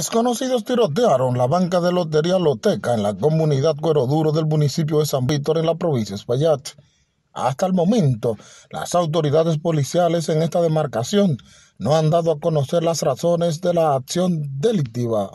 Desconocidos tirotearon la banca de lotería Loteca en la comunidad Cuero Duro del municipio de San Víctor en la provincia de Espaillat. Hasta el momento, las autoridades policiales en esta demarcación no han dado a conocer las razones de la acción delictiva.